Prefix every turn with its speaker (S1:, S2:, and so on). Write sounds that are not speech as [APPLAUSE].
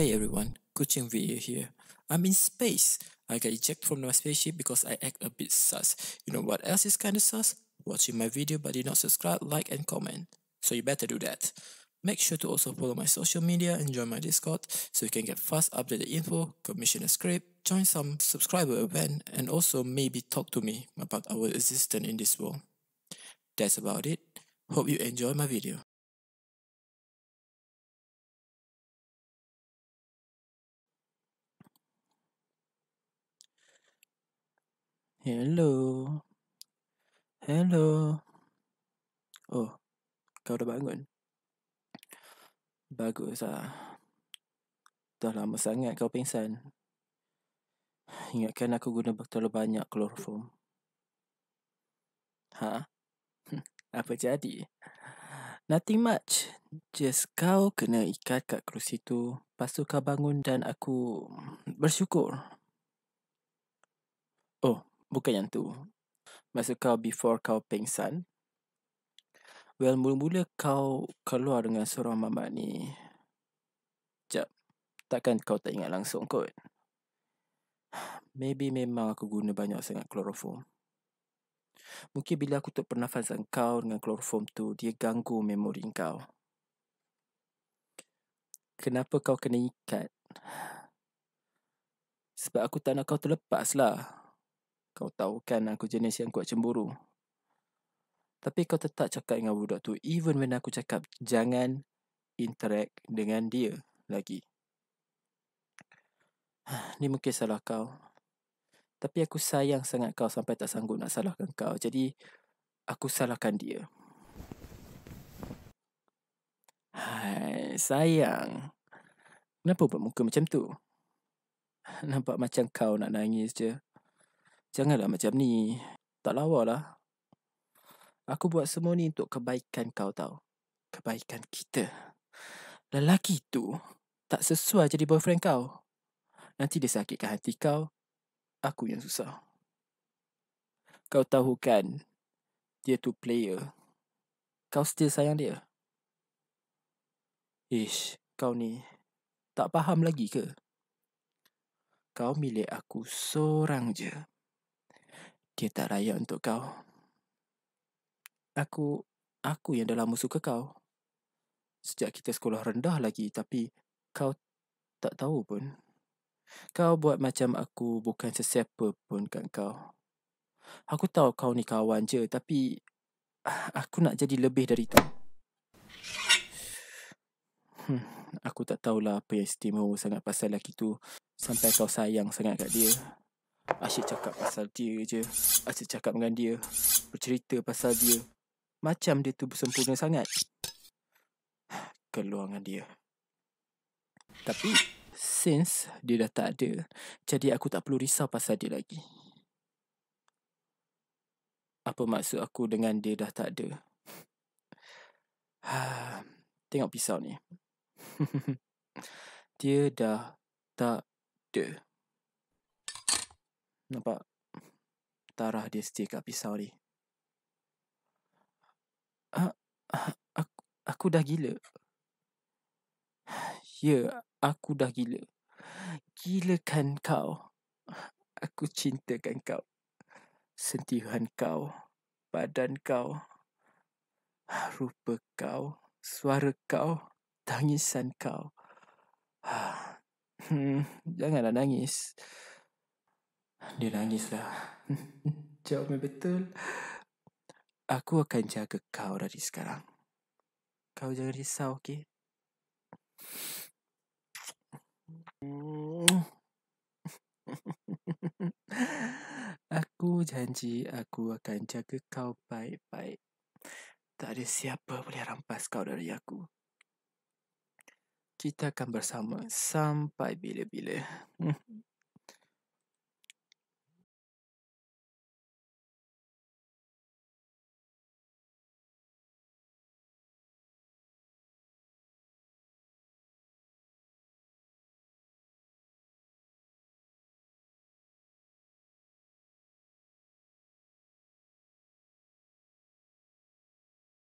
S1: Hey everyone, coaching video here. I'm in space. I got ejected from my spaceship because I act a bit sus. You know what else is kinda sus? Watching my video but did not subscribe, like and comment. So you better do that. Make sure to also follow my social media and join my Discord so you can get fast updated info, commission a script, join some subscriber event, and also maybe talk to me about our existence in this world. That's about it. Hope you enjoy my video. Hello. Hello. Oh, kau dah bangun? Bagus lah. Dah lama sangat kau pingsan. Ingatkan aku guna terlalu banyak chloroform. Ha? [LAUGHS] Apa jadi? Nothing much. Just kau kena ikat kat kerusi tu. Lepas tu kau bangun dan aku bersyukur. Oh, Bukan yang tu. Masa kau before kau pengsan. Well, mula-mula kau keluar dengan seorang mamat ni. Sekejap. Takkan kau tak ingat langsung kot. Maybe memang aku guna banyak sangat chloroform. Mungkin bila aku tutup pernafasan kau dengan chloroform tu, dia ganggu memori kau. Kenapa kau kena ikat? Sebab aku tak nak kau terlepas lah. Kau tahu kan aku jenis yang kuat cemburu. Tapi kau tetap cakap dengan budak tu even when aku cakap jangan interact dengan dia lagi. [SIGHS] Ni mungkin salah kau. Tapi aku sayang sangat kau sampai tak sanggup nak salahkan kau. Jadi aku salahkan dia. Hai, sayang. Kenapa buat muka macam tu? [LAUGHS] Nampak macam kau nak nangis je. Janganlah macam ni. Tak lawalah. Aku buat semua ni untuk kebaikan kau tau. Kebaikan kita. Lelaki tu tak sesuai jadi boyfriend kau. Nanti dia sakitkan hati kau. Aku yang susah. Kau tahu kan, dia tu player. Kau still sayang dia? Ish, kau ni tak faham lagi ke? Kau milik aku seorang je. Dia tak layak untuk kau. Aku, aku yang dah lama suka kau. Sejak kita sekolah rendah lagi tapi kau tak tahu pun. Kau buat macam aku bukan sesiapa pun kan kau. Aku tahu kau ni kawan je tapi [SIGHS] aku nak jadi lebih dari tu. Hmm, aku tak tahulah apa yang istimewa sangat pasal lelaki tu sampai kau sayang sangat kat dia. Asyik cakap pasal dia je Asyik cakap dengan dia Bercerita pasal dia Macam dia tu bersempurna sangat Keluangan dia Tapi Since dia dah tak ada Jadi aku tak perlu risau pasal dia lagi Apa maksud aku dengan dia dah tak ada [SIGHS] Tengok pisau ni [LAUGHS] Dia dah tak ada Nampak tarah dia setia kat pisau ni. Aku, aku dah gila. Ya, aku dah gila. Gilakan kau. Aku cintakan kau. Sentihan kau. Badan kau. Rupa kau. Suara kau. Tangisan kau. [SIGHS] Hmm, Janganlah nangis. Dia nangislah. [LAUGHS] Jawabnya betul. Aku akan jaga kau dari sekarang. Kau jangan risau, okay [LAUGHS] aku janji aku akan jaga kau baik-baik. Tak ada siapa boleh rampas kau dari aku. Kita akan bersama sampai bila-bila. [LAUGHS]